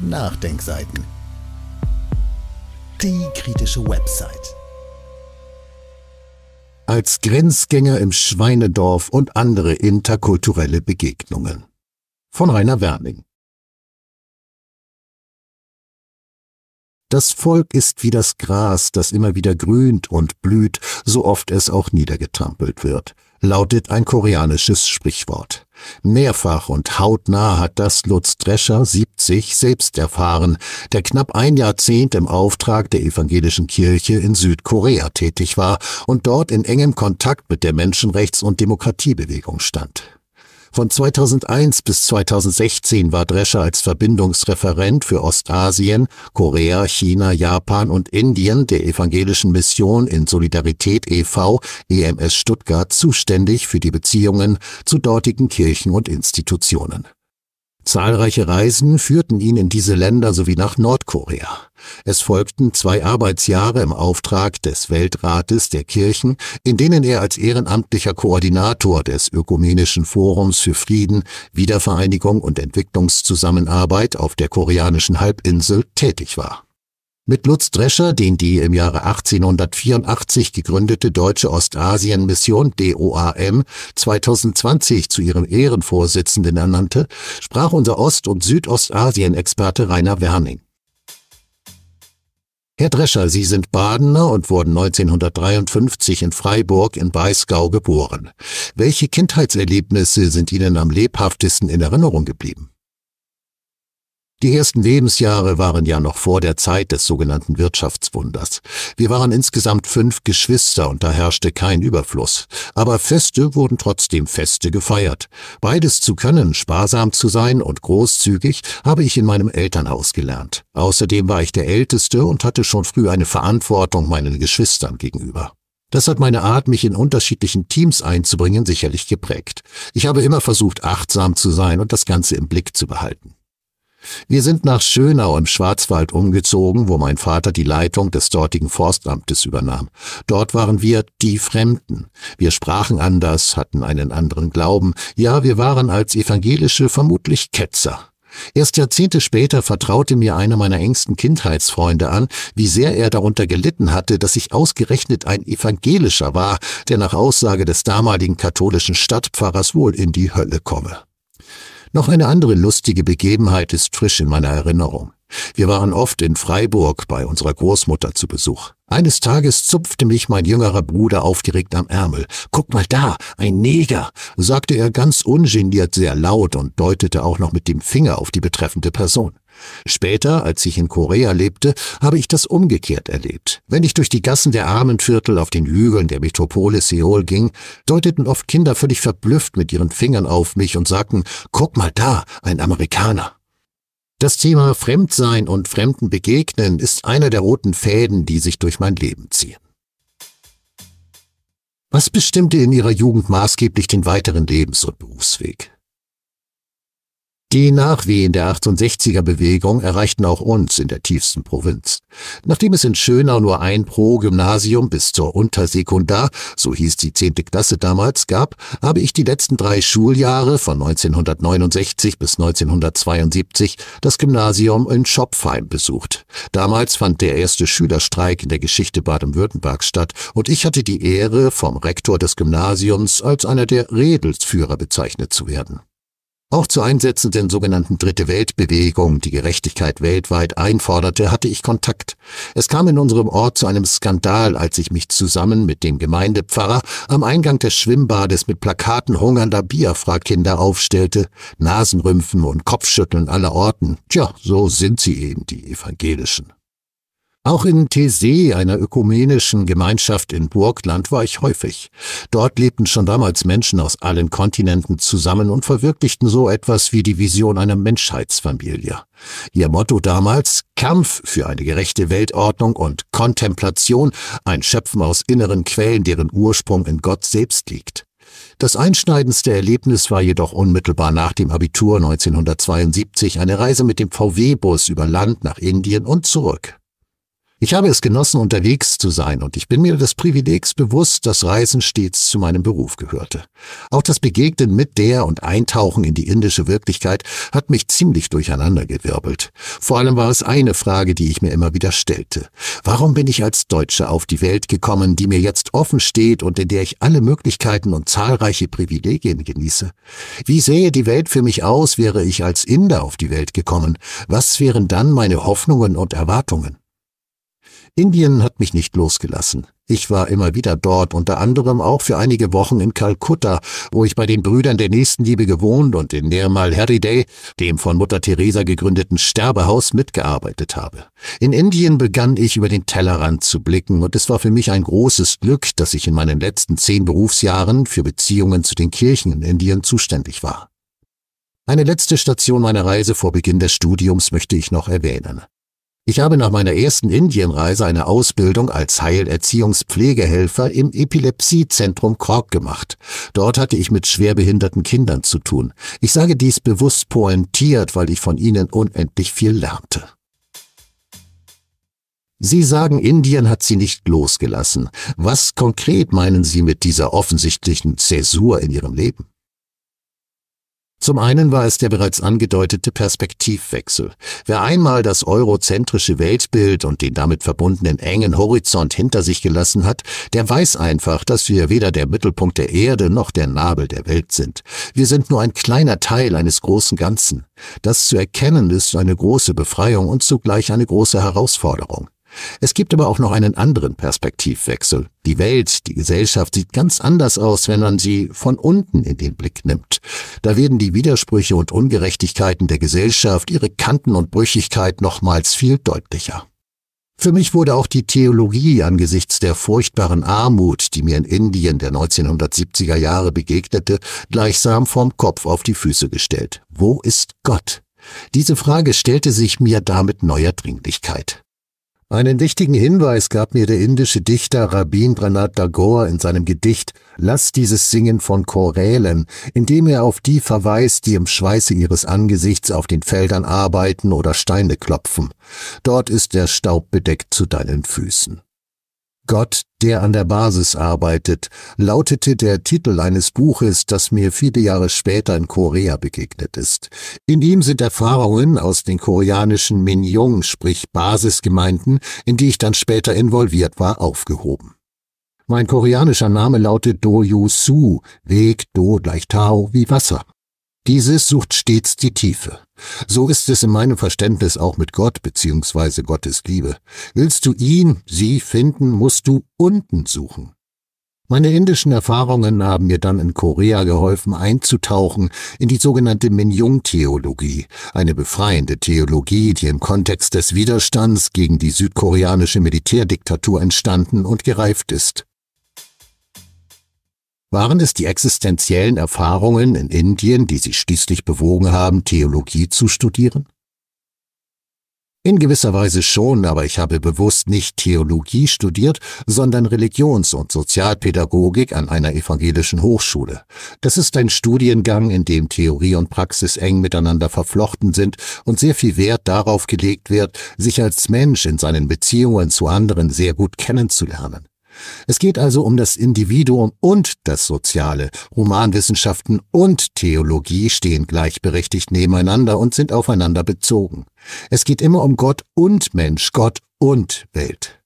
Nachdenkseiten. Die kritische Website. Als Grenzgänger im Schweinedorf und andere interkulturelle Begegnungen. Von Rainer Werning. Das Volk ist wie das Gras, das immer wieder grünt und blüht, so oft es auch niedergetrampelt wird, lautet ein koreanisches Sprichwort. Mehrfach und hautnah hat das Lutz Drescher 1970 selbst erfahren, der knapp ein Jahrzehnt im Auftrag der evangelischen Kirche in Südkorea tätig war und dort in engem Kontakt mit der Menschenrechts- und Demokratiebewegung stand. Von 2001 bis 2016 war Drescher als Verbindungsreferent für Ostasien, Korea, China, Japan und Indien der Evangelischen Mission in Solidarität e.V. EMS Stuttgart zuständig für die Beziehungen zu dortigen Kirchen und Institutionen. Zahlreiche Reisen führten ihn in diese Länder sowie nach Nordkorea. Es folgten zwei Arbeitsjahre im Auftrag des Weltrates der Kirchen, in denen er als ehrenamtlicher Koordinator des Ökumenischen Forums für Frieden, Wiedervereinigung und Entwicklungszusammenarbeit auf der koreanischen Halbinsel tätig war. Mit Lutz Drescher, den die im Jahre 1884 gegründete Deutsche Ostasien-Mission DOAM 2020 zu ihrem Ehrenvorsitzenden ernannte, sprach unser Ost- und Südostasien-Experte Rainer Werning. Herr Drescher, Sie sind Badener und wurden 1953 in Freiburg in Breisgau geboren. Welche Kindheitserlebnisse sind Ihnen am lebhaftesten in Erinnerung geblieben? Die ersten Lebensjahre waren ja noch vor der Zeit des sogenannten Wirtschaftswunders. Wir waren insgesamt fünf Geschwister und da herrschte kein Überfluss. Aber Feste wurden trotzdem Feste gefeiert. Beides zu können, sparsam zu sein und großzügig, habe ich in meinem Elternhaus gelernt. Außerdem war ich der Älteste und hatte schon früh eine Verantwortung meinen Geschwistern gegenüber. Das hat meine Art, mich in unterschiedlichen Teams einzubringen, sicherlich geprägt. Ich habe immer versucht, achtsam zu sein und das Ganze im Blick zu behalten. Wir sind nach Schönau im Schwarzwald umgezogen, wo mein Vater die Leitung des dortigen Forstamtes übernahm. Dort waren wir die Fremden. Wir sprachen anders, hatten einen anderen Glauben. Ja, wir waren als Evangelische vermutlich Ketzer. Erst Jahrzehnte später vertraute mir einer meiner engsten Kindheitsfreunde an, wie sehr er darunter gelitten hatte, dass ich ausgerechnet ein Evangelischer war, der nach Aussage des damaligen katholischen Stadtpfarrers wohl in die Hölle komme. Noch eine andere lustige Begebenheit ist frisch in meiner Erinnerung. Wir waren oft in Freiburg bei unserer Großmutter zu Besuch. Eines Tages zupfte mich mein jüngerer Bruder aufgeregt am Ärmel. Guck mal da, ein Neger, sagte er ganz ungeniert sehr laut und deutete auch noch mit dem Finger auf die betreffende Person. Später, als ich in Korea lebte, habe ich das umgekehrt erlebt. Wenn ich durch die Gassen der Armenviertel auf den Hügeln der Metropole Seoul ging, deuteten oft Kinder völlig verblüfft mit ihren Fingern auf mich und sagten, guck mal da, ein Amerikaner. Das Thema Fremdsein und Fremden begegnen ist einer der roten Fäden, die sich durch mein Leben ziehen. Was bestimmte in ihrer Jugend maßgeblich den weiteren Lebens- und Berufsweg? Die Nachwehen der 68er-Bewegung erreichten auch uns in der tiefsten Provinz. Nachdem es in Schönau nur ein Pro-Gymnasium bis zur Untersekundar, so hieß die 10. Klasse damals, gab, habe ich die letzten drei Schuljahre von 1969 bis 1972 das Gymnasium in Schopfheim besucht. Damals fand der erste Schülerstreik in der Geschichte Baden-Württembergs statt und ich hatte die Ehre, vom Rektor des Gymnasiums als einer der Redelsführer bezeichnet zu werden. Auch zu einsetzenden sogenannten Dritte Weltbewegung, die Gerechtigkeit weltweit einforderte, hatte ich Kontakt. Es kam in unserem Ort zu einem Skandal, als ich mich zusammen mit dem Gemeindepfarrer am Eingang des Schwimmbades mit Plakaten hungernder Biafra-Kinder aufstellte, Nasenrümpfen und Kopfschütteln aller Orten. Tja, so sind sie eben, die Evangelischen. Auch in Tese, einer ökumenischen Gemeinschaft in Burgland, war ich häufig. Dort lebten schon damals Menschen aus allen Kontinenten zusammen und verwirklichten so etwas wie die Vision einer Menschheitsfamilie. Ihr Motto damals Kampf für eine gerechte Weltordnung und Kontemplation, ein Schöpfen aus inneren Quellen, deren Ursprung in Gott selbst liegt. Das einschneidendste Erlebnis war jedoch unmittelbar nach dem Abitur 1972 eine Reise mit dem VW-Bus über Land nach Indien und zurück. Ich habe es genossen, unterwegs zu sein und ich bin mir des Privilegs bewusst, dass Reisen stets zu meinem Beruf gehörte. Auch das Begegnen mit der und Eintauchen in die indische Wirklichkeit hat mich ziemlich durcheinandergewirbelt. Vor allem war es eine Frage, die ich mir immer wieder stellte. Warum bin ich als Deutsche auf die Welt gekommen, die mir jetzt offen steht und in der ich alle Möglichkeiten und zahlreiche Privilegien genieße? Wie sähe die Welt für mich aus, wäre ich als Inder auf die Welt gekommen? Was wären dann meine Hoffnungen und Erwartungen? Indien hat mich nicht losgelassen. Ich war immer wieder dort, unter anderem auch für einige Wochen in Kalkutta, wo ich bei den Brüdern der Nächstenliebe gewohnt und in Nirmal Heriday, dem von Mutter Teresa gegründeten Sterbehaus, mitgearbeitet habe. In Indien begann ich über den Tellerrand zu blicken und es war für mich ein großes Glück, dass ich in meinen letzten zehn Berufsjahren für Beziehungen zu den Kirchen in Indien zuständig war. Eine letzte Station meiner Reise vor Beginn des Studiums möchte ich noch erwähnen. Ich habe nach meiner ersten Indienreise eine Ausbildung als Heilerziehungspflegehelfer im Epilepsiezentrum Kork gemacht. Dort hatte ich mit schwerbehinderten Kindern zu tun. Ich sage dies bewusst pointiert, weil ich von ihnen unendlich viel lernte. Sie sagen, Indien hat sie nicht losgelassen. Was konkret meinen Sie mit dieser offensichtlichen Zäsur in Ihrem Leben? Zum einen war es der bereits angedeutete Perspektivwechsel. Wer einmal das eurozentrische Weltbild und den damit verbundenen engen Horizont hinter sich gelassen hat, der weiß einfach, dass wir weder der Mittelpunkt der Erde noch der Nabel der Welt sind. Wir sind nur ein kleiner Teil eines großen Ganzen. Das zu erkennen ist eine große Befreiung und zugleich eine große Herausforderung. Es gibt aber auch noch einen anderen Perspektivwechsel. Die Welt, die Gesellschaft sieht ganz anders aus, wenn man sie von unten in den Blick nimmt. Da werden die Widersprüche und Ungerechtigkeiten der Gesellschaft, ihre Kanten und Brüchigkeit nochmals viel deutlicher. Für mich wurde auch die Theologie angesichts der furchtbaren Armut, die mir in Indien der 1970er Jahre begegnete, gleichsam vom Kopf auf die Füße gestellt. Wo ist Gott? Diese Frage stellte sich mir damit neuer Dringlichkeit. Einen wichtigen Hinweis gab mir der indische Dichter Rabindranath Tagore in seinem Gedicht Lass dieses Singen von Chorälen, indem er auf die verweist, die im Schweiße ihres Angesichts auf den Feldern arbeiten oder Steine klopfen. Dort ist der Staub bedeckt zu deinen Füßen. Gott, der an der Basis arbeitet, lautete der Titel eines Buches, das mir viele Jahre später in Korea begegnet ist. In ihm sind Erfahrungen aus den koreanischen Minjong, sprich Basisgemeinden, in die ich dann später involviert war, aufgehoben. Mein koreanischer Name lautet Do Yu Su, Weg Do gleich Tao wie Wasser. Dieses sucht stets die Tiefe. So ist es in meinem Verständnis auch mit Gott bzw. Gottes Liebe. Willst du ihn, sie finden, musst du unten suchen. Meine indischen Erfahrungen haben mir dann in Korea geholfen, einzutauchen in die sogenannte minyung theologie eine befreiende Theologie, die im Kontext des Widerstands gegen die südkoreanische Militärdiktatur entstanden und gereift ist waren es die existenziellen Erfahrungen in Indien, die sie schließlich bewogen haben, Theologie zu studieren? In gewisser Weise schon, aber ich habe bewusst nicht Theologie studiert, sondern Religions- und Sozialpädagogik an einer evangelischen Hochschule. Das ist ein Studiengang, in dem Theorie und Praxis eng miteinander verflochten sind und sehr viel Wert darauf gelegt wird, sich als Mensch in seinen Beziehungen zu anderen sehr gut kennenzulernen. Es geht also um das Individuum und das Soziale. Humanwissenschaften und Theologie stehen gleichberechtigt nebeneinander und sind aufeinander bezogen. Es geht immer um Gott und Mensch, Gott und Welt.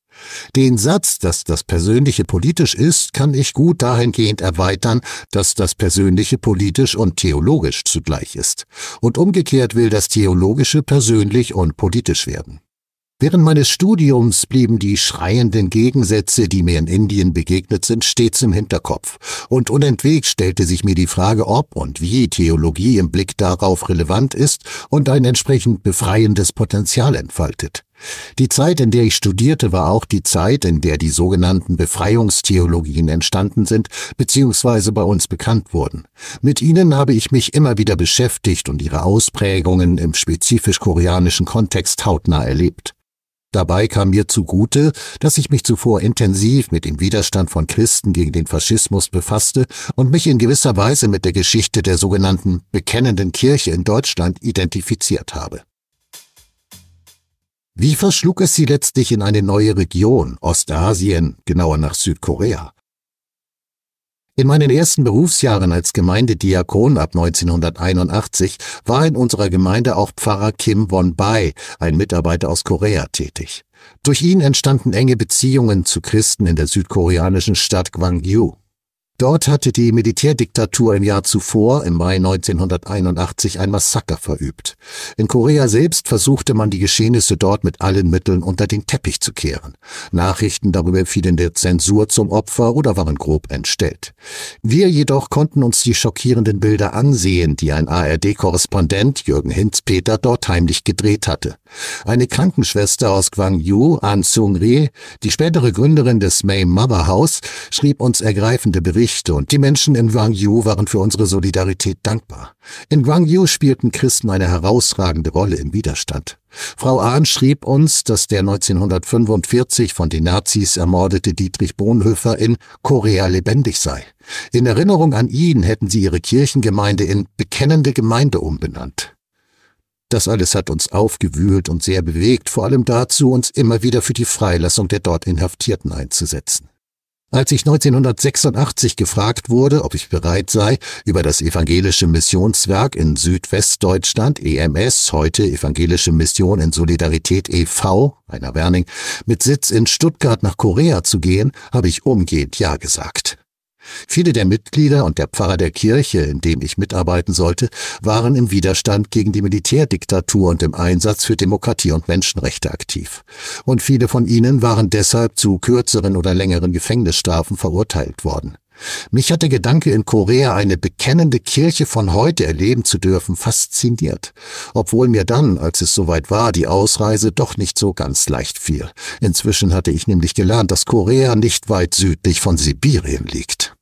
Den Satz, dass das Persönliche politisch ist, kann ich gut dahingehend erweitern, dass das Persönliche politisch und theologisch zugleich ist. Und umgekehrt will das Theologische persönlich und politisch werden. Während meines Studiums blieben die schreienden Gegensätze, die mir in Indien begegnet sind, stets im Hinterkopf. Und unentwegt stellte sich mir die Frage, ob und wie Theologie im Blick darauf relevant ist und ein entsprechend befreiendes Potenzial entfaltet. Die Zeit, in der ich studierte, war auch die Zeit, in der die sogenannten Befreiungstheologien entstanden sind bzw. bei uns bekannt wurden. Mit ihnen habe ich mich immer wieder beschäftigt und ihre Ausprägungen im spezifisch koreanischen Kontext hautnah erlebt. Dabei kam mir zugute, dass ich mich zuvor intensiv mit dem Widerstand von Christen gegen den Faschismus befasste und mich in gewisser Weise mit der Geschichte der sogenannten bekennenden Kirche in Deutschland identifiziert habe. Wie verschlug es sie letztlich in eine neue Region, Ostasien, genauer nach Südkorea? In meinen ersten Berufsjahren als Gemeindediakon ab 1981 war in unserer Gemeinde auch Pfarrer Kim Won Bai, ein Mitarbeiter aus Korea, tätig. Durch ihn entstanden enge Beziehungen zu Christen in der südkoreanischen Stadt Gwangju. Dort hatte die Militärdiktatur im Jahr zuvor, im Mai 1981, ein Massaker verübt. In Korea selbst versuchte man die Geschehnisse dort mit allen Mitteln unter den Teppich zu kehren. Nachrichten darüber fielen der Zensur zum Opfer oder waren grob entstellt. Wir jedoch konnten uns die schockierenden Bilder ansehen, die ein ARD-Korrespondent Jürgen Hinzpeter dort heimlich gedreht hatte. Eine Krankenschwester aus Gwangju, An Sung-ri, die spätere Gründerin des May Mother House, schrieb uns ergreifende Berichte Geschichte und die Menschen in Gwangju waren für unsere Solidarität dankbar. In Gwangju spielten Christen eine herausragende Rolle im Widerstand. Frau Ahn schrieb uns, dass der 1945 von den Nazis ermordete Dietrich Bonhoeffer in Korea lebendig sei. In Erinnerung an ihn hätten sie ihre Kirchengemeinde in Bekennende Gemeinde umbenannt. Das alles hat uns aufgewühlt und sehr bewegt, vor allem dazu, uns immer wieder für die Freilassung der dort Inhaftierten einzusetzen. Als ich 1986 gefragt wurde, ob ich bereit sei, über das Evangelische Missionswerk in Südwestdeutschland, EMS, heute Evangelische Mission in Solidarität e.V., einer Werning, mit Sitz in Stuttgart nach Korea zu gehen, habe ich umgehend Ja gesagt. Viele der Mitglieder und der Pfarrer der Kirche, in dem ich mitarbeiten sollte, waren im Widerstand gegen die Militärdiktatur und im Einsatz für Demokratie und Menschenrechte aktiv. Und viele von ihnen waren deshalb zu kürzeren oder längeren Gefängnisstrafen verurteilt worden. Mich hat der Gedanke, in Korea eine bekennende Kirche von heute erleben zu dürfen, fasziniert, obwohl mir dann, als es soweit war, die Ausreise doch nicht so ganz leicht fiel. Inzwischen hatte ich nämlich gelernt, dass Korea nicht weit südlich von Sibirien liegt.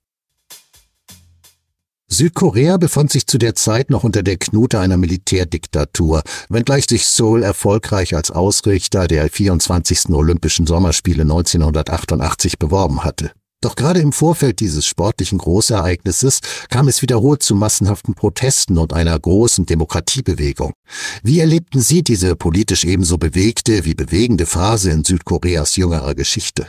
Südkorea befand sich zu der Zeit noch unter der Knute einer Militärdiktatur, wenngleich sich Seoul erfolgreich als Ausrichter der 24. Olympischen Sommerspiele 1988 beworben hatte. Doch gerade im Vorfeld dieses sportlichen Großereignisses kam es wiederholt zu massenhaften Protesten und einer großen Demokratiebewegung. Wie erlebten Sie diese politisch ebenso bewegte wie bewegende Phase in Südkoreas jüngerer Geschichte?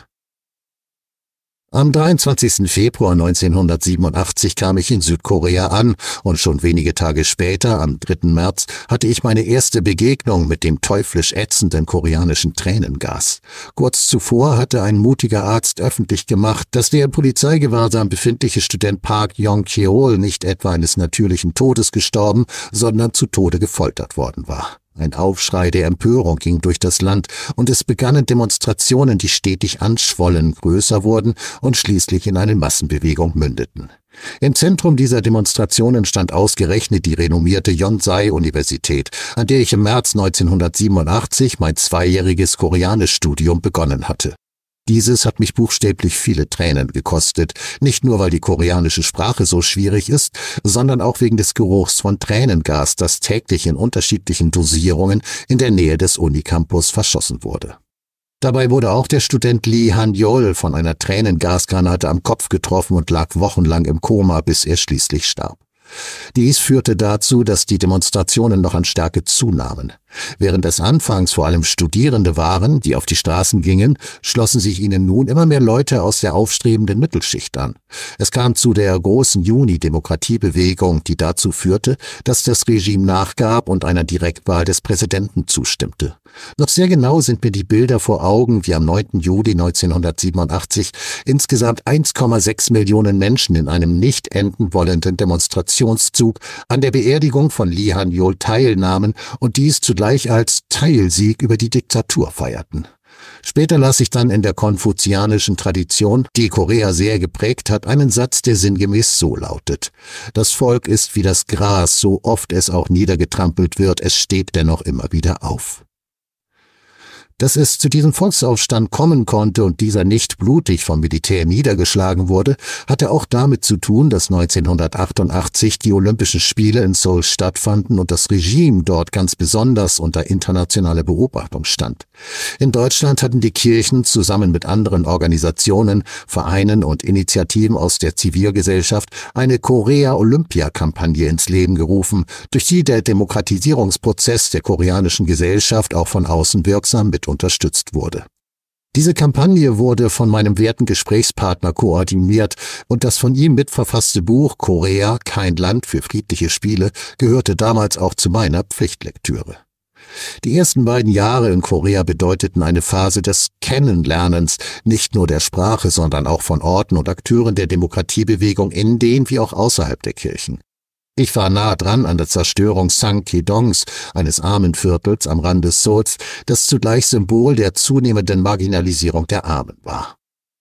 Am 23. Februar 1987 kam ich in Südkorea an und schon wenige Tage später, am 3. März, hatte ich meine erste Begegnung mit dem teuflisch ätzenden koreanischen Tränengas. Kurz zuvor hatte ein mutiger Arzt öffentlich gemacht, dass der in Polizeigewahrsam befindliche Student Park Yong-cheol nicht etwa eines natürlichen Todes gestorben, sondern zu Tode gefoltert worden war. Ein Aufschrei der Empörung ging durch das Land und es begannen Demonstrationen, die stetig anschwollen, größer wurden und schließlich in eine Massenbewegung mündeten. Im Zentrum dieser Demonstrationen stand ausgerechnet die renommierte Yonsei-Universität, an der ich im März 1987 mein zweijähriges Koreanisch-Studium begonnen hatte. Dieses hat mich buchstäblich viele Tränen gekostet, nicht nur weil die koreanische Sprache so schwierig ist, sondern auch wegen des Geruchs von Tränengas, das täglich in unterschiedlichen Dosierungen in der Nähe des Unicampus verschossen wurde. Dabei wurde auch der Student Lee Han-Yol von einer Tränengasgranate am Kopf getroffen und lag wochenlang im Koma, bis er schließlich starb. Dies führte dazu, dass die Demonstrationen noch an Stärke zunahmen. Während es anfangs vor allem Studierende waren, die auf die Straßen gingen, schlossen sich ihnen nun immer mehr Leute aus der aufstrebenden Mittelschicht an. Es kam zu der großen Juni-Demokratiebewegung, die dazu führte, dass das Regime nachgab und einer Direktwahl des Präsidenten zustimmte. Noch sehr genau sind mir die Bilder vor Augen, wie am 9. Juli 1987 insgesamt 1,6 Millionen Menschen in einem nicht enden wollenden Demonstrationszug an der Beerdigung von Li Han Yol teilnahmen und dies zugleich gleich als Teilsieg über die Diktatur feierten. Später las ich dann in der konfuzianischen Tradition, die Korea sehr geprägt hat, einen Satz, der sinngemäß so lautet. Das Volk ist wie das Gras, so oft es auch niedergetrampelt wird, es steht dennoch immer wieder auf. Dass es zu diesem Volksaufstand kommen konnte und dieser nicht blutig vom Militär niedergeschlagen wurde, hatte auch damit zu tun, dass 1988 die Olympischen Spiele in Seoul stattfanden und das Regime dort ganz besonders unter internationaler Beobachtung stand. In Deutschland hatten die Kirchen zusammen mit anderen Organisationen, Vereinen und Initiativen aus der Zivilgesellschaft eine Korea-Olympia-Kampagne ins Leben gerufen, durch die der Demokratisierungsprozess der koreanischen Gesellschaft auch von außen wirksam mit Projekt unterstützt wurde. Diese Kampagne wurde von meinem werten Gesprächspartner koordiniert und das von ihm mitverfasste Buch Korea, kein Land für friedliche Spiele gehörte damals auch zu meiner Pflichtlektüre. Die ersten beiden Jahre in Korea bedeuteten eine Phase des Kennenlernens, nicht nur der Sprache, sondern auch von Orten und Akteuren der Demokratiebewegung in den wie auch außerhalb der Kirchen. Ich war nah dran an der Zerstörung Sankidongs, eines armen Viertels am Rand des Sols, das zugleich Symbol der zunehmenden Marginalisierung der Armen war.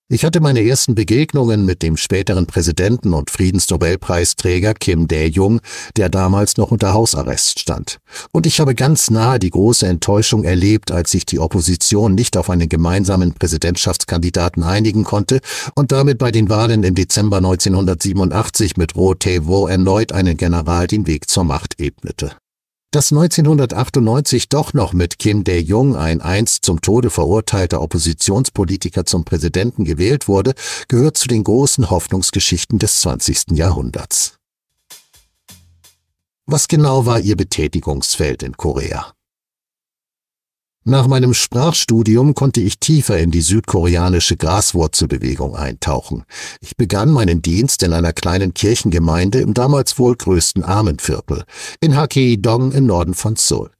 Ich hatte meine ersten Begegnungen mit dem späteren Präsidenten und Friedensnobelpreisträger Kim Dae-jung, der damals noch unter Hausarrest stand. Und ich habe ganz nahe die große Enttäuschung erlebt, als sich die Opposition nicht auf einen gemeinsamen Präsidentschaftskandidaten einigen konnte und damit bei den Wahlen im Dezember 1987 mit Roh Tae-wo erneut einen General den Weg zur Macht ebnete dass 1998 doch noch mit Kim Dae-jung ein einst zum Tode verurteilter Oppositionspolitiker zum Präsidenten gewählt wurde, gehört zu den großen Hoffnungsgeschichten des 20. Jahrhunderts. Was genau war ihr Betätigungsfeld in Korea? Nach meinem Sprachstudium konnte ich tiefer in die südkoreanische Graswurzelbewegung eintauchen. Ich begann meinen Dienst in einer kleinen Kirchengemeinde im damals wohl größten Armenviertel, in Hakeidong im Norden von Seoul.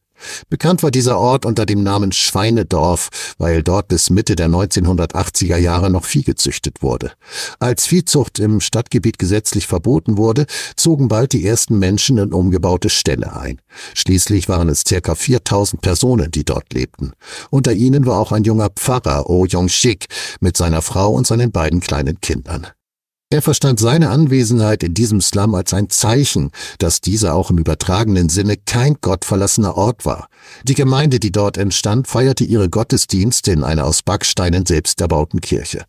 Bekannt war dieser Ort unter dem Namen Schweinedorf, weil dort bis Mitte der 1980er Jahre noch Vieh gezüchtet wurde. Als Viehzucht im Stadtgebiet gesetzlich verboten wurde, zogen bald die ersten Menschen in umgebaute Ställe ein. Schließlich waren es circa 4000 Personen, die dort lebten. Unter ihnen war auch ein junger Pfarrer, Oh Yong-shik, mit seiner Frau und seinen beiden kleinen Kindern. Er verstand seine Anwesenheit in diesem Slum als ein Zeichen, dass dieser auch im übertragenen Sinne kein gottverlassener Ort war. Die Gemeinde, die dort entstand, feierte ihre Gottesdienste in einer aus Backsteinen selbst erbauten Kirche.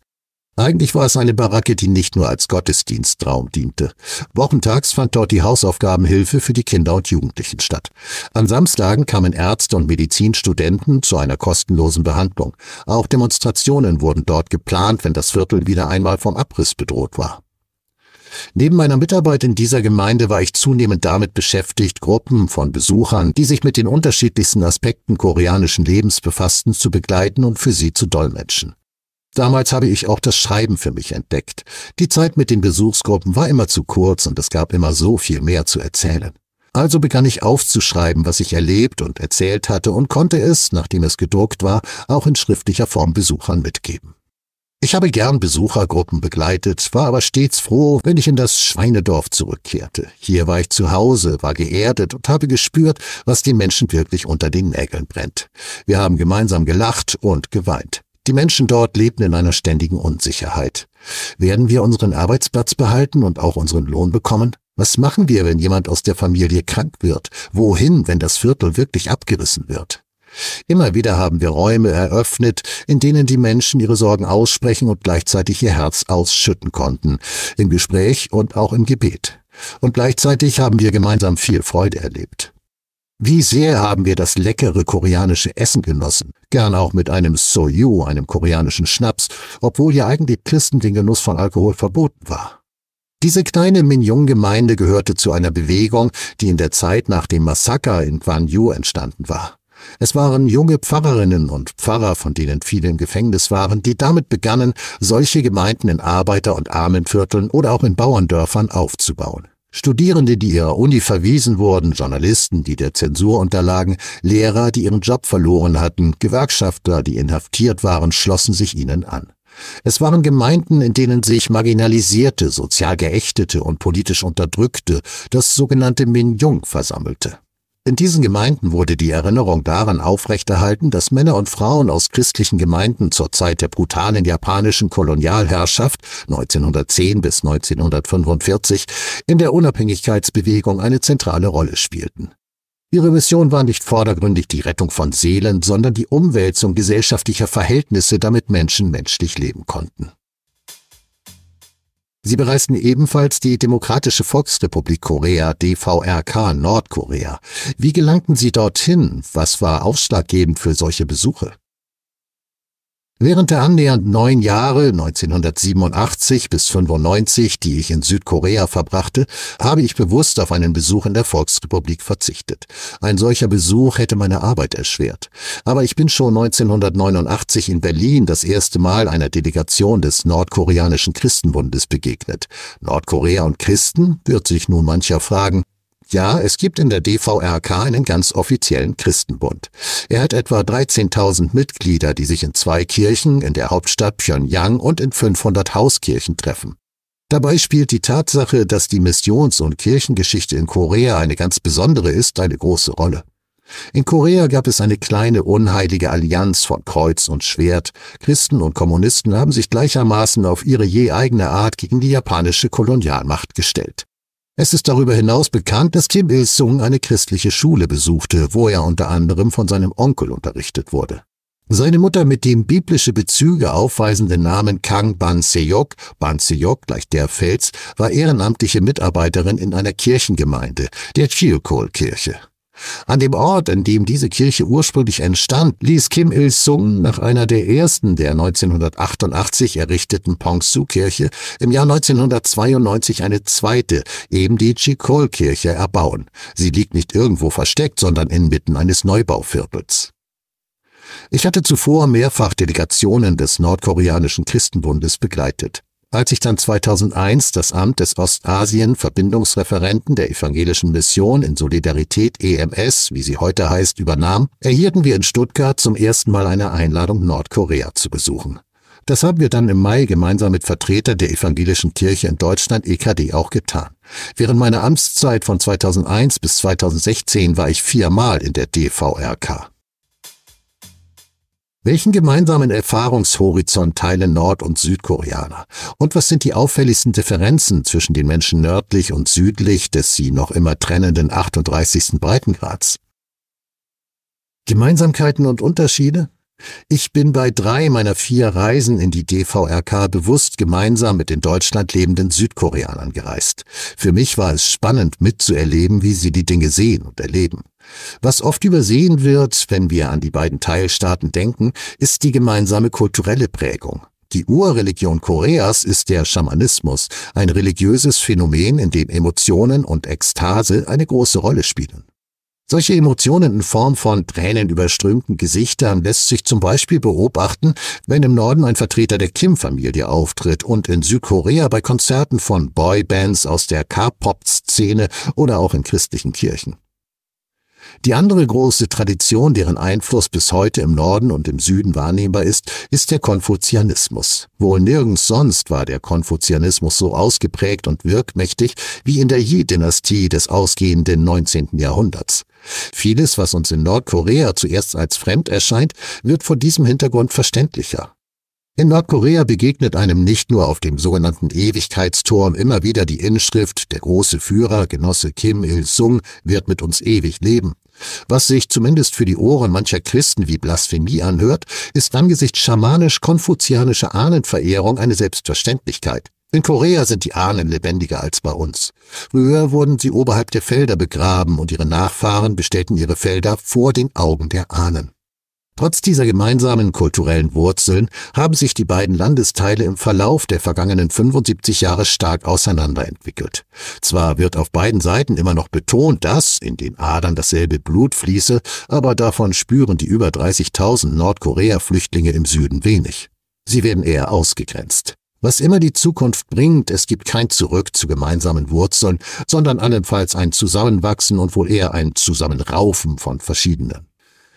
Eigentlich war es eine Baracke, die nicht nur als Gottesdienstraum diente. Wochentags fand dort die Hausaufgabenhilfe für die Kinder und Jugendlichen statt. An Samstagen kamen Ärzte und Medizinstudenten zu einer kostenlosen Behandlung. Auch Demonstrationen wurden dort geplant, wenn das Viertel wieder einmal vom Abriss bedroht war. Neben meiner Mitarbeit in dieser Gemeinde war ich zunehmend damit beschäftigt, Gruppen von Besuchern, die sich mit den unterschiedlichsten Aspekten koreanischen Lebens befassten, zu begleiten und für sie zu dolmetschen. Damals habe ich auch das Schreiben für mich entdeckt. Die Zeit mit den Besuchsgruppen war immer zu kurz und es gab immer so viel mehr zu erzählen. Also begann ich aufzuschreiben, was ich erlebt und erzählt hatte und konnte es, nachdem es gedruckt war, auch in schriftlicher Form Besuchern mitgeben. Ich habe gern Besuchergruppen begleitet, war aber stets froh, wenn ich in das Schweinedorf zurückkehrte. Hier war ich zu Hause, war geerdet und habe gespürt, was den Menschen wirklich unter den Nägeln brennt. Wir haben gemeinsam gelacht und geweint. Die Menschen dort lebten in einer ständigen Unsicherheit. Werden wir unseren Arbeitsplatz behalten und auch unseren Lohn bekommen? Was machen wir, wenn jemand aus der Familie krank wird? Wohin, wenn das Viertel wirklich abgerissen wird? Immer wieder haben wir Räume eröffnet, in denen die Menschen ihre Sorgen aussprechen und gleichzeitig ihr Herz ausschütten konnten, im Gespräch und auch im Gebet. Und gleichzeitig haben wir gemeinsam viel Freude erlebt. Wie sehr haben wir das leckere koreanische Essen genossen, gern auch mit einem Soju, einem koreanischen Schnaps, obwohl ja eigentlich Christen den Genuss von Alkohol verboten war. Diese kleine minyong gemeinde gehörte zu einer Bewegung, die in der Zeit nach dem Massaker in Gwanju entstanden war. Es waren junge Pfarrerinnen und Pfarrer, von denen viele im Gefängnis waren, die damit begannen, solche Gemeinden in Arbeiter- und Armenvierteln oder auch in Bauerndörfern aufzubauen. Studierende, die ihrer Uni verwiesen wurden, Journalisten, die der Zensur unterlagen, Lehrer, die ihren Job verloren hatten, Gewerkschafter, die inhaftiert waren, schlossen sich ihnen an. Es waren Gemeinden, in denen sich marginalisierte, sozial geächtete und politisch unterdrückte, das sogenannte Minjung versammelte. In diesen Gemeinden wurde die Erinnerung daran aufrechterhalten, dass Männer und Frauen aus christlichen Gemeinden zur Zeit der brutalen japanischen Kolonialherrschaft 1910 bis 1945 in der Unabhängigkeitsbewegung eine zentrale Rolle spielten. Ihre Mission war nicht vordergründig die Rettung von Seelen, sondern die Umwälzung gesellschaftlicher Verhältnisse, damit Menschen menschlich leben konnten. Sie bereisten ebenfalls die Demokratische Volksrepublik Korea, DVRK Nordkorea. Wie gelangten Sie dorthin? Was war ausschlaggebend für solche Besuche? Während der annähernd neun Jahre 1987 bis 95, die ich in Südkorea verbrachte, habe ich bewusst auf einen Besuch in der Volksrepublik verzichtet. Ein solcher Besuch hätte meine Arbeit erschwert. Aber ich bin schon 1989 in Berlin das erste Mal einer Delegation des nordkoreanischen Christenbundes begegnet. Nordkorea und Christen, wird sich nun mancher fragen, ja, es gibt in der DVRK einen ganz offiziellen Christenbund. Er hat etwa 13.000 Mitglieder, die sich in zwei Kirchen, in der Hauptstadt Pyongyang und in 500 Hauskirchen treffen. Dabei spielt die Tatsache, dass die Missions- und Kirchengeschichte in Korea eine ganz besondere ist, eine große Rolle. In Korea gab es eine kleine unheilige Allianz von Kreuz und Schwert. Christen und Kommunisten haben sich gleichermaßen auf ihre je eigene Art gegen die japanische Kolonialmacht gestellt. Es ist darüber hinaus bekannt, dass Kim Il-sung eine christliche Schule besuchte, wo er unter anderem von seinem Onkel unterrichtet wurde. Seine Mutter mit dem biblische Bezüge aufweisenden Namen Kang Ban-seok, Ban-seok gleich der Fels, war ehrenamtliche Mitarbeiterin in einer Kirchengemeinde, der Chiokol-Kirche. An dem Ort, an dem diese Kirche ursprünglich entstand, ließ Kim Il-sung nach einer der ersten der 1988 errichteten Pongsu-Kirche im Jahr 1992 eine zweite, eben die Chikol-Kirche, erbauen. Sie liegt nicht irgendwo versteckt, sondern inmitten eines Neubauviertels. Ich hatte zuvor mehrfach Delegationen des nordkoreanischen Christenbundes begleitet. Als ich dann 2001 das Amt des Ostasien-Verbindungsreferenten der Evangelischen Mission in Solidarität EMS, wie sie heute heißt, übernahm, erhielten wir in Stuttgart zum ersten Mal eine Einladung, Nordkorea zu besuchen. Das haben wir dann im Mai gemeinsam mit Vertretern der Evangelischen Kirche in Deutschland EKD auch getan. Während meiner Amtszeit von 2001 bis 2016 war ich viermal in der DVRK. Welchen gemeinsamen Erfahrungshorizont teilen Nord- und Südkoreaner? Und was sind die auffälligsten Differenzen zwischen den Menschen nördlich und südlich des sie noch immer trennenden 38. Breitengrads? Gemeinsamkeiten und Unterschiede? Ich bin bei drei meiner vier Reisen in die DVRK bewusst gemeinsam mit den Deutschland lebenden Südkoreanern gereist. Für mich war es spannend mitzuerleben, wie sie die Dinge sehen und erleben. Was oft übersehen wird, wenn wir an die beiden Teilstaaten denken, ist die gemeinsame kulturelle Prägung. Die Urreligion Koreas ist der Schamanismus, ein religiöses Phänomen, in dem Emotionen und Ekstase eine große Rolle spielen. Solche Emotionen in Form von Tränen überströmten Gesichtern lässt sich zum Beispiel beobachten, wenn im Norden ein Vertreter der Kim-Familie auftritt und in Südkorea bei Konzerten von Boybands aus der K-Pop-Szene oder auch in christlichen Kirchen. Die andere große Tradition, deren Einfluss bis heute im Norden und im Süden wahrnehmbar ist, ist der Konfuzianismus. Wohl nirgends sonst war der Konfuzianismus so ausgeprägt und wirkmächtig wie in der Yi-Dynastie des ausgehenden 19. Jahrhunderts. Vieles, was uns in Nordkorea zuerst als fremd erscheint, wird vor diesem Hintergrund verständlicher. In Nordkorea begegnet einem nicht nur auf dem sogenannten Ewigkeitsturm immer wieder die Inschrift, der große Führer, Genosse Kim Il-sung, wird mit uns ewig leben. Was sich zumindest für die Ohren mancher Christen wie Blasphemie anhört, ist angesichts schamanisch-konfuzianischer Ahnenverehrung eine Selbstverständlichkeit. In Korea sind die Ahnen lebendiger als bei uns. Früher wurden sie oberhalb der Felder begraben und ihre Nachfahren bestellten ihre Felder vor den Augen der Ahnen. Trotz dieser gemeinsamen kulturellen Wurzeln haben sich die beiden Landesteile im Verlauf der vergangenen 75 Jahre stark auseinanderentwickelt. Zwar wird auf beiden Seiten immer noch betont, dass in den Adern dasselbe Blut fließe, aber davon spüren die über 30.000 Nordkorea-Flüchtlinge im Süden wenig. Sie werden eher ausgegrenzt. Was immer die Zukunft bringt, es gibt kein Zurück zu gemeinsamen Wurzeln, sondern allenfalls ein Zusammenwachsen und wohl eher ein Zusammenraufen von verschiedenen.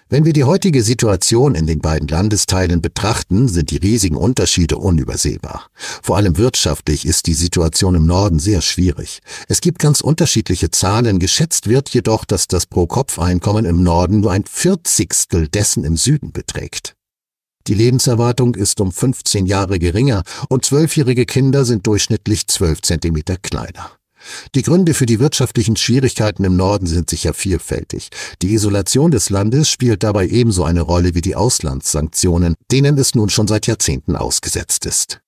Wenn wir die heutige Situation in den beiden Landesteilen betrachten, sind die riesigen Unterschiede unübersehbar. Vor allem wirtschaftlich ist die Situation im Norden sehr schwierig. Es gibt ganz unterschiedliche Zahlen, geschätzt wird jedoch, dass das Pro-Kopf-Einkommen im Norden nur ein Vierzigstel dessen im Süden beträgt. Die Lebenserwartung ist um 15 Jahre geringer und zwölfjährige Kinder sind durchschnittlich 12 Zentimeter kleiner. Die Gründe für die wirtschaftlichen Schwierigkeiten im Norden sind sicher vielfältig. Die Isolation des Landes spielt dabei ebenso eine Rolle wie die Auslandssanktionen, denen es nun schon seit Jahrzehnten ausgesetzt ist.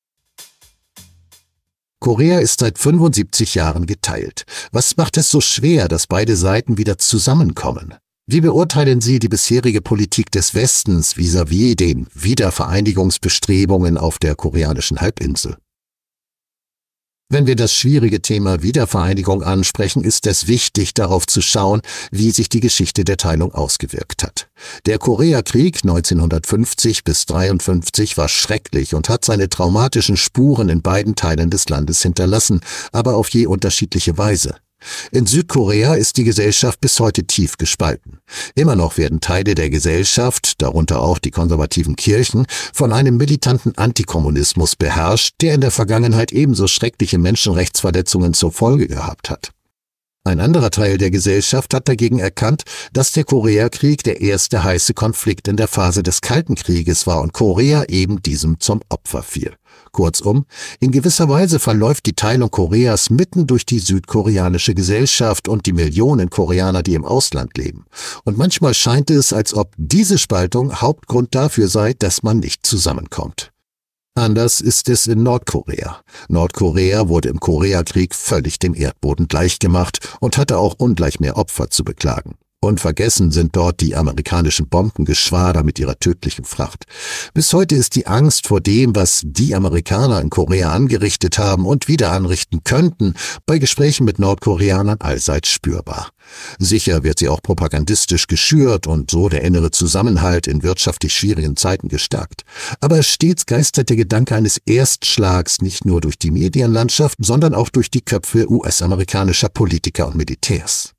Korea ist seit 75 Jahren geteilt. Was macht es so schwer, dass beide Seiten wieder zusammenkommen? Wie beurteilen Sie die bisherige Politik des Westens vis-à-vis -vis den Wiedervereinigungsbestrebungen auf der koreanischen Halbinsel? Wenn wir das schwierige Thema Wiedervereinigung ansprechen, ist es wichtig, darauf zu schauen, wie sich die Geschichte der Teilung ausgewirkt hat. Der Koreakrieg 1950 bis 1953 war schrecklich und hat seine traumatischen Spuren in beiden Teilen des Landes hinterlassen, aber auf je unterschiedliche Weise. In Südkorea ist die Gesellschaft bis heute tief gespalten. Immer noch werden Teile der Gesellschaft, darunter auch die konservativen Kirchen, von einem militanten Antikommunismus beherrscht, der in der Vergangenheit ebenso schreckliche Menschenrechtsverletzungen zur Folge gehabt hat. Ein anderer Teil der Gesellschaft hat dagegen erkannt, dass der Koreakrieg der erste heiße Konflikt in der Phase des Kalten Krieges war und Korea eben diesem zum Opfer fiel. Kurzum, in gewisser Weise verläuft die Teilung Koreas mitten durch die südkoreanische Gesellschaft und die Millionen Koreaner, die im Ausland leben. Und manchmal scheint es, als ob diese Spaltung Hauptgrund dafür sei, dass man nicht zusammenkommt. Anders ist es in Nordkorea. Nordkorea wurde im Koreakrieg völlig dem Erdboden gleichgemacht und hatte auch ungleich mehr Opfer zu beklagen. Und vergessen sind dort die amerikanischen Bombengeschwader mit ihrer tödlichen Fracht. Bis heute ist die Angst vor dem, was die Amerikaner in Korea angerichtet haben und wieder anrichten könnten, bei Gesprächen mit Nordkoreanern allseits spürbar. Sicher wird sie auch propagandistisch geschürt und so der innere Zusammenhalt in wirtschaftlich schwierigen Zeiten gestärkt. Aber stets geistert der Gedanke eines Erstschlags nicht nur durch die Medienlandschaft, sondern auch durch die Köpfe US-amerikanischer Politiker und Militärs.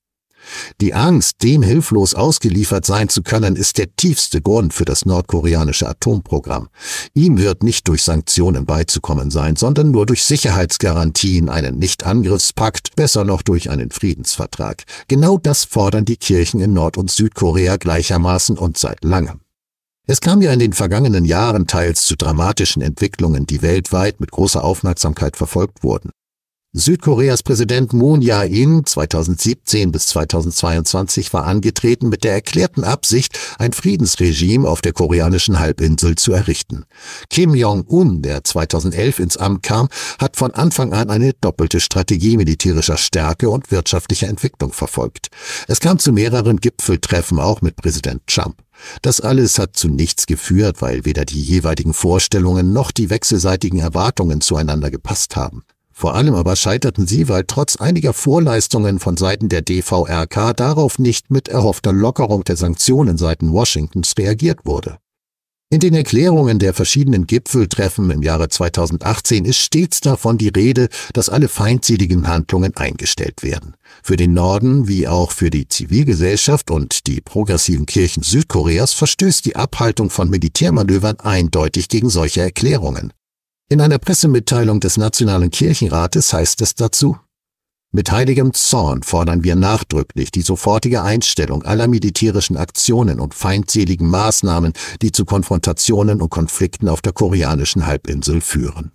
Die Angst, dem hilflos ausgeliefert sein zu können, ist der tiefste Grund für das nordkoreanische Atomprogramm. Ihm wird nicht durch Sanktionen beizukommen sein, sondern nur durch Sicherheitsgarantien, einen Nichtangriffspakt, besser noch durch einen Friedensvertrag. Genau das fordern die Kirchen in Nord- und Südkorea gleichermaßen und seit langem. Es kam ja in den vergangenen Jahren teils zu dramatischen Entwicklungen, die weltweit mit großer Aufmerksamkeit verfolgt wurden. Südkoreas Präsident Moon Jae-in 2017 bis 2022 war angetreten mit der erklärten Absicht, ein Friedensregime auf der koreanischen Halbinsel zu errichten. Kim Jong-un, der 2011 ins Amt kam, hat von Anfang an eine doppelte Strategie militärischer Stärke und wirtschaftlicher Entwicklung verfolgt. Es kam zu mehreren Gipfeltreffen auch mit Präsident Trump. Das alles hat zu nichts geführt, weil weder die jeweiligen Vorstellungen noch die wechselseitigen Erwartungen zueinander gepasst haben. Vor allem aber scheiterten sie, weil trotz einiger Vorleistungen von Seiten der DVRK darauf nicht mit erhoffter Lockerung der Sanktionen seiten Washingtons reagiert wurde. In den Erklärungen der verschiedenen Gipfeltreffen im Jahre 2018 ist stets davon die Rede, dass alle feindseligen Handlungen eingestellt werden. Für den Norden wie auch für die Zivilgesellschaft und die progressiven Kirchen Südkoreas verstößt die Abhaltung von Militärmanövern eindeutig gegen solche Erklärungen. In einer Pressemitteilung des Nationalen Kirchenrates heißt es dazu, mit heiligem Zorn fordern wir nachdrücklich die sofortige Einstellung aller militärischen Aktionen und feindseligen Maßnahmen, die zu Konfrontationen und Konflikten auf der koreanischen Halbinsel führen.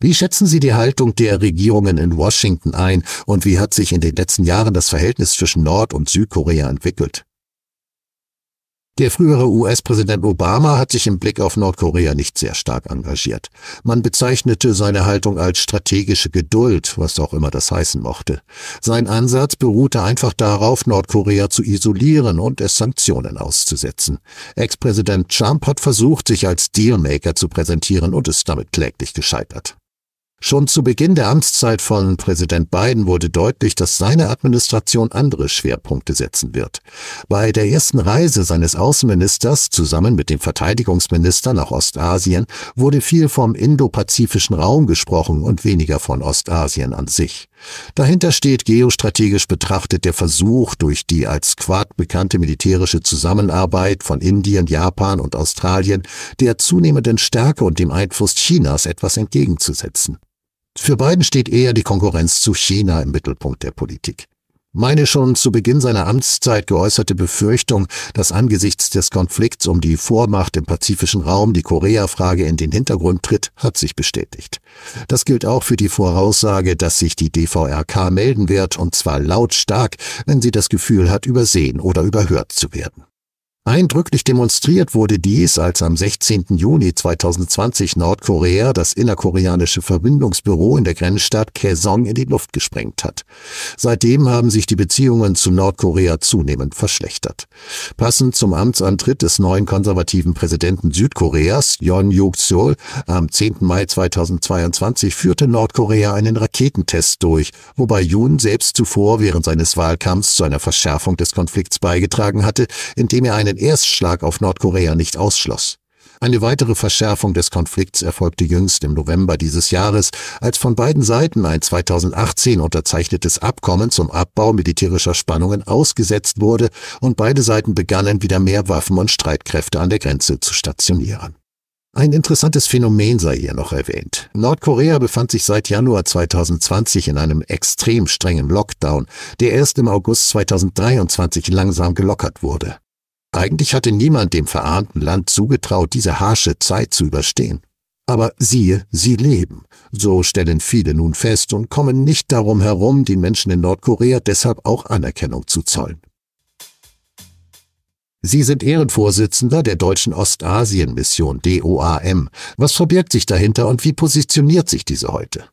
Wie schätzen Sie die Haltung der Regierungen in Washington ein und wie hat sich in den letzten Jahren das Verhältnis zwischen Nord- und Südkorea entwickelt? Der frühere US-Präsident Obama hat sich im Blick auf Nordkorea nicht sehr stark engagiert. Man bezeichnete seine Haltung als strategische Geduld, was auch immer das heißen mochte. Sein Ansatz beruhte einfach darauf, Nordkorea zu isolieren und es Sanktionen auszusetzen. Ex-Präsident Trump hat versucht, sich als Dealmaker zu präsentieren und ist damit kläglich gescheitert. Schon zu Beginn der Amtszeit von Präsident Biden wurde deutlich, dass seine Administration andere Schwerpunkte setzen wird. Bei der ersten Reise seines Außenministers zusammen mit dem Verteidigungsminister nach Ostasien wurde viel vom indopazifischen Raum gesprochen und weniger von Ostasien an sich. Dahinter steht geostrategisch betrachtet der Versuch, durch die als Quad bekannte militärische Zusammenarbeit von Indien, Japan und Australien der zunehmenden Stärke und dem Einfluss Chinas etwas entgegenzusetzen. Für Biden steht eher die Konkurrenz zu China im Mittelpunkt der Politik. Meine schon zu Beginn seiner Amtszeit geäußerte Befürchtung, dass angesichts des Konflikts um die Vormacht im pazifischen Raum die Korea-Frage in den Hintergrund tritt, hat sich bestätigt. Das gilt auch für die Voraussage, dass sich die DVRK melden wird, und zwar lautstark, wenn sie das Gefühl hat, übersehen oder überhört zu werden. Eindrücklich demonstriert wurde dies, als am 16. Juni 2020 Nordkorea das innerkoreanische Verbindungsbüro in der Grenzstadt Kaesong in die Luft gesprengt hat. Seitdem haben sich die Beziehungen zu Nordkorea zunehmend verschlechtert. Passend zum Amtsantritt des neuen konservativen Präsidenten Südkoreas, Yon Yuk-seol, am 10. Mai 2022 führte Nordkorea einen Raketentest durch, wobei Yoon selbst zuvor während seines Wahlkampfs zu einer Verschärfung des Konflikts beigetragen hatte, indem er eine einen Erstschlag auf Nordkorea nicht ausschloss. Eine weitere Verschärfung des Konflikts erfolgte jüngst im November dieses Jahres, als von beiden Seiten ein 2018 unterzeichnetes Abkommen zum Abbau militärischer Spannungen ausgesetzt wurde und beide Seiten begannen, wieder mehr Waffen und Streitkräfte an der Grenze zu stationieren. Ein interessantes Phänomen sei hier noch erwähnt. Nordkorea befand sich seit Januar 2020 in einem extrem strengen Lockdown, der erst im August 2023 langsam gelockert wurde. Eigentlich hatte niemand dem verahnten Land zugetraut, diese harsche Zeit zu überstehen. Aber siehe, sie leben. So stellen viele nun fest und kommen nicht darum herum, den Menschen in Nordkorea deshalb auch Anerkennung zu zollen. Sie sind Ehrenvorsitzender der Deutschen Ostasien-Mission DOAM. Was verbirgt sich dahinter und wie positioniert sich diese heute?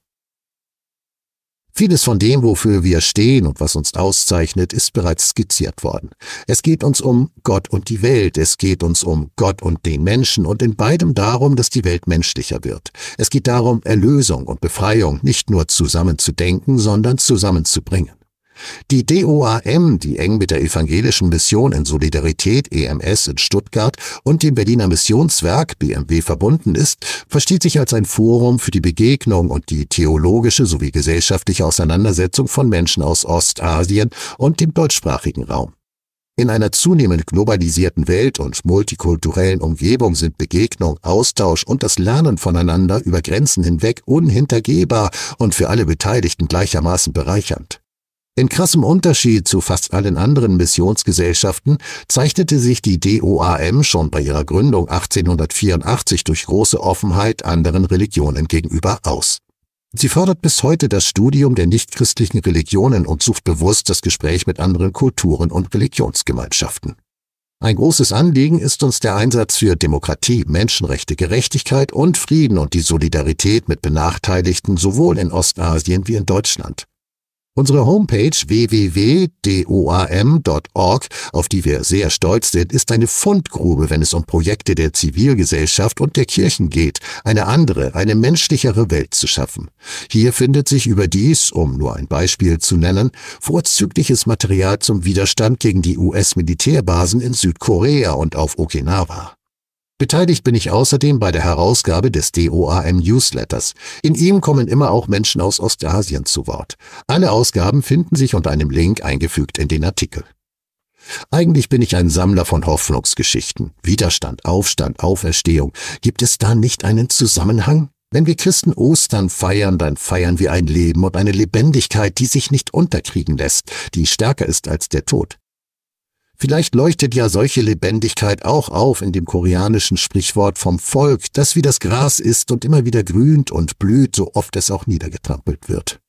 Vieles von dem, wofür wir stehen und was uns auszeichnet, ist bereits skizziert worden. Es geht uns um Gott und die Welt, es geht uns um Gott und den Menschen und in beidem darum, dass die Welt menschlicher wird. Es geht darum, Erlösung und Befreiung nicht nur zusammen zu denken, sondern zusammenzubringen. Die DOAM, die eng mit der evangelischen Mission in Solidarität EMS in Stuttgart und dem Berliner Missionswerk BMW verbunden ist, versteht sich als ein Forum für die Begegnung und die theologische sowie gesellschaftliche Auseinandersetzung von Menschen aus Ostasien und dem deutschsprachigen Raum. In einer zunehmend globalisierten Welt und multikulturellen Umgebung sind Begegnung, Austausch und das Lernen voneinander über Grenzen hinweg unhintergehbar und für alle Beteiligten gleichermaßen bereichernd. In krassem Unterschied zu fast allen anderen Missionsgesellschaften zeichnete sich die DOAM schon bei ihrer Gründung 1884 durch große Offenheit anderen Religionen gegenüber aus. Sie fördert bis heute das Studium der nichtchristlichen Religionen und sucht bewusst das Gespräch mit anderen Kulturen und Religionsgemeinschaften. Ein großes Anliegen ist uns der Einsatz für Demokratie, Menschenrechte, Gerechtigkeit und Frieden und die Solidarität mit Benachteiligten sowohl in Ostasien wie in Deutschland. Unsere Homepage www.doam.org, auf die wir sehr stolz sind, ist eine Fundgrube, wenn es um Projekte der Zivilgesellschaft und der Kirchen geht, eine andere, eine menschlichere Welt zu schaffen. Hier findet sich überdies, um nur ein Beispiel zu nennen, vorzügliches Material zum Widerstand gegen die US-Militärbasen in Südkorea und auf Okinawa. Beteiligt bin ich außerdem bei der Herausgabe des DOAM Newsletters. In ihm kommen immer auch Menschen aus Ostasien zu Wort. Alle Ausgaben finden sich unter einem Link eingefügt in den Artikel. Eigentlich bin ich ein Sammler von Hoffnungsgeschichten. Widerstand, Aufstand, Auferstehung. Gibt es da nicht einen Zusammenhang? Wenn wir Christen Ostern feiern, dann feiern wir ein Leben und eine Lebendigkeit, die sich nicht unterkriegen lässt, die stärker ist als der Tod. Vielleicht leuchtet ja solche Lebendigkeit auch auf in dem koreanischen Sprichwort vom Volk, das wie das Gras ist und immer wieder grünt und blüht, so oft es auch niedergetrampelt wird.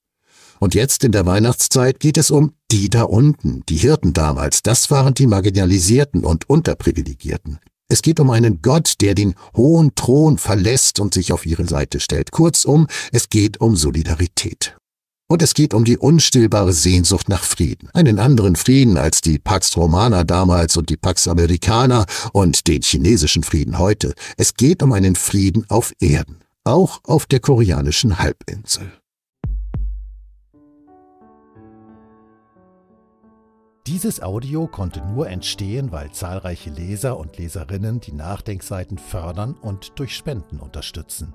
Und jetzt in der Weihnachtszeit geht es um die da unten, die Hirten damals, das waren die Marginalisierten und Unterprivilegierten. Es geht um einen Gott, der den hohen Thron verlässt und sich auf ihre Seite stellt. Kurzum, es geht um Solidarität. Und es geht um die unstillbare Sehnsucht nach Frieden. Einen anderen Frieden als die Pax Romana damals und die Pax Americana und den chinesischen Frieden heute. Es geht um einen Frieden auf Erden, auch auf der koreanischen Halbinsel. Dieses Audio konnte nur entstehen, weil zahlreiche Leser und Leserinnen die Nachdenkseiten fördern und durch Spenden unterstützen.